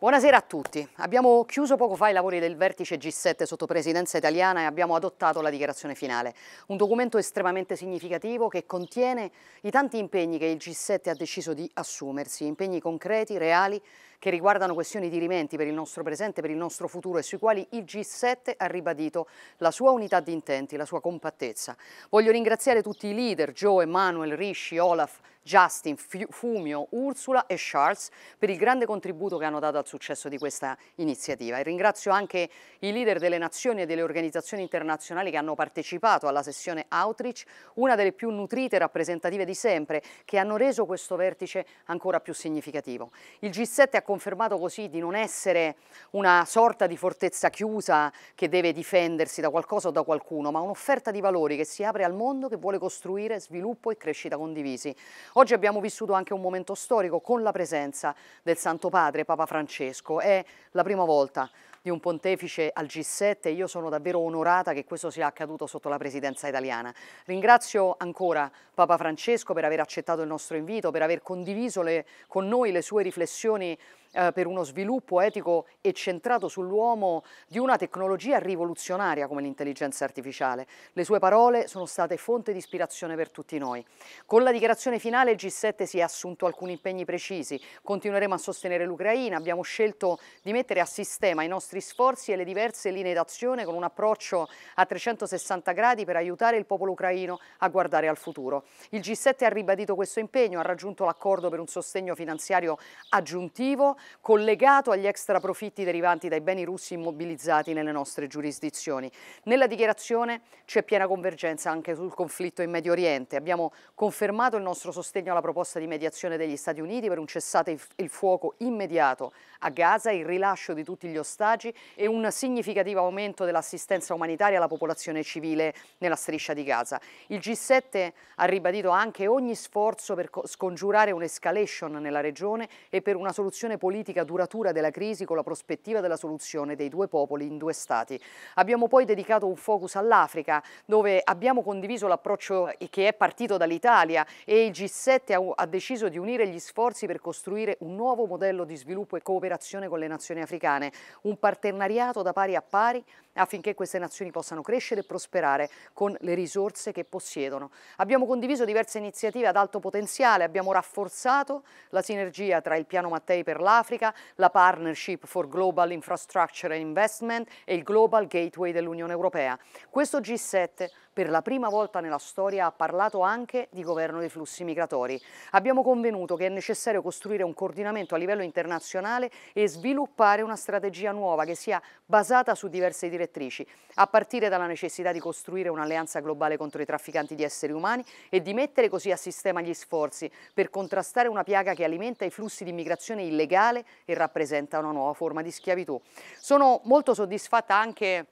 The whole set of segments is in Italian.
Buonasera a tutti. Abbiamo chiuso poco fa i lavori del vertice G7 sotto presidenza italiana e abbiamo adottato la dichiarazione finale, un documento estremamente significativo che contiene i tanti impegni che il G7 ha deciso di assumersi, impegni concreti, reali, che riguardano questioni di rimenti per il nostro presente, per il nostro futuro e sui quali il G7 ha ribadito la sua unità di intenti, la sua compattezza. Voglio ringraziare tutti i leader, Joe, Emanuel, Rishi, Olaf, Justin, Fumio, Ursula e Charles per il grande contributo che hanno dato al successo di questa iniziativa. E ringrazio anche i leader delle nazioni e delle organizzazioni internazionali che hanno partecipato alla sessione Outreach, una delle più nutrite e rappresentative di sempre, che hanno reso questo vertice ancora più significativo. Il G7 ha confermato così di non essere una sorta di fortezza chiusa che deve difendersi da qualcosa o da qualcuno, ma un'offerta di valori che si apre al mondo che vuole costruire sviluppo e crescita condivisi. Oggi abbiamo vissuto anche un momento storico con la presenza del Santo Padre Papa Francesco. È la prima volta di un pontefice al G7 e io sono davvero onorata che questo sia accaduto sotto la presidenza italiana. Ringrazio ancora Papa Francesco per aver accettato il nostro invito, per aver condiviso le, con noi le sue riflessioni eh, per uno sviluppo etico e centrato sull'uomo di una tecnologia rivoluzionaria come l'intelligenza artificiale. Le sue parole sono state fonte di ispirazione per tutti noi. Con la dichiarazione finale il G7 si è assunto alcuni impegni precisi. Continueremo a sostenere l'Ucraina, abbiamo scelto di mettere a sistema i nostri sforzi e le diverse linee d'azione con un approccio a 360 gradi per aiutare il popolo ucraino a guardare al futuro. Il G7 ha ribadito questo impegno, ha raggiunto l'accordo per un sostegno finanziario aggiuntivo collegato agli extraprofitti derivanti dai beni russi immobilizzati nelle nostre giurisdizioni. Nella dichiarazione c'è piena convergenza anche sul conflitto in Medio Oriente. Abbiamo confermato il nostro sostegno alla proposta di mediazione degli Stati Uniti per un cessate il fuoco immediato a Gaza, il rilascio di tutti gli ostaggi e un significativo aumento dell'assistenza umanitaria alla popolazione civile nella striscia di Gaza. Il G7 ha ribadito anche ogni sforzo per scongiurare un'escalation nella regione e per una soluzione politica politica duratura della crisi con la prospettiva della soluzione dei due popoli in due stati. Abbiamo poi dedicato un focus all'Africa, dove abbiamo condiviso l'approccio che è partito dall'Italia e il G7 ha deciso di unire gli sforzi per costruire un nuovo modello di sviluppo e cooperazione con le nazioni africane, un partenariato da pari a pari affinché queste nazioni possano crescere e prosperare con le risorse che possiedono. Abbiamo condiviso diverse iniziative ad alto potenziale, abbiamo rafforzato la sinergia tra il piano Mattei per l'Africa, la Partnership for Global Infrastructure and Investment e il Global Gateway dell'Unione Europea. Questo G7 per la prima volta nella storia ha parlato anche di governo dei flussi migratori. Abbiamo convenuto che è necessario costruire un coordinamento a livello internazionale e sviluppare una strategia nuova che sia basata su diverse direttrici, a partire dalla necessità di costruire un'alleanza globale contro i trafficanti di esseri umani e di mettere così a sistema gli sforzi per contrastare una piaga che alimenta i flussi di immigrazione illegale e rappresenta una nuova forma di schiavitù. Sono molto soddisfatta anche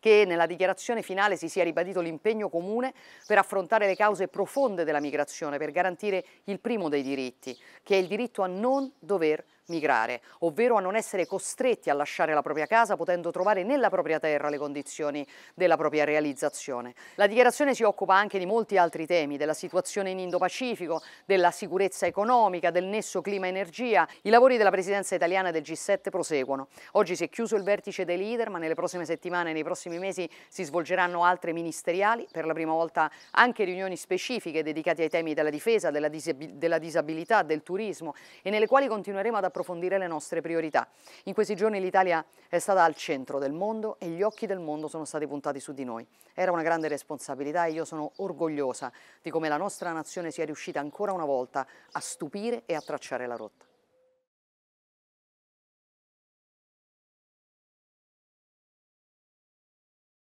che nella dichiarazione finale si sia ribadito l'impegno comune per affrontare le cause profonde della migrazione, per garantire il primo dei diritti, che è il diritto a non dover migrare, ovvero a non essere costretti a lasciare la propria casa potendo trovare nella propria terra le condizioni della propria realizzazione. La dichiarazione si occupa anche di molti altri temi, della situazione in Indo-Pacifico, della sicurezza economica, del nesso clima-energia. I lavori della presidenza italiana del G7 proseguono. Oggi si è chiuso il vertice dei leader, ma nelle prossime settimane e nei prossimi mesi si svolgeranno altre ministeriali, per la prima volta anche riunioni specifiche dedicate ai temi della difesa, della, disabilità, del turismo e nelle quali continueremo ad approfondire approfondire le nostre priorità. In questi giorni l'Italia è stata al centro del mondo e gli occhi del mondo sono stati puntati su di noi. Era una grande responsabilità e io sono orgogliosa di come la nostra nazione sia riuscita ancora una volta a stupire e a tracciare la rotta.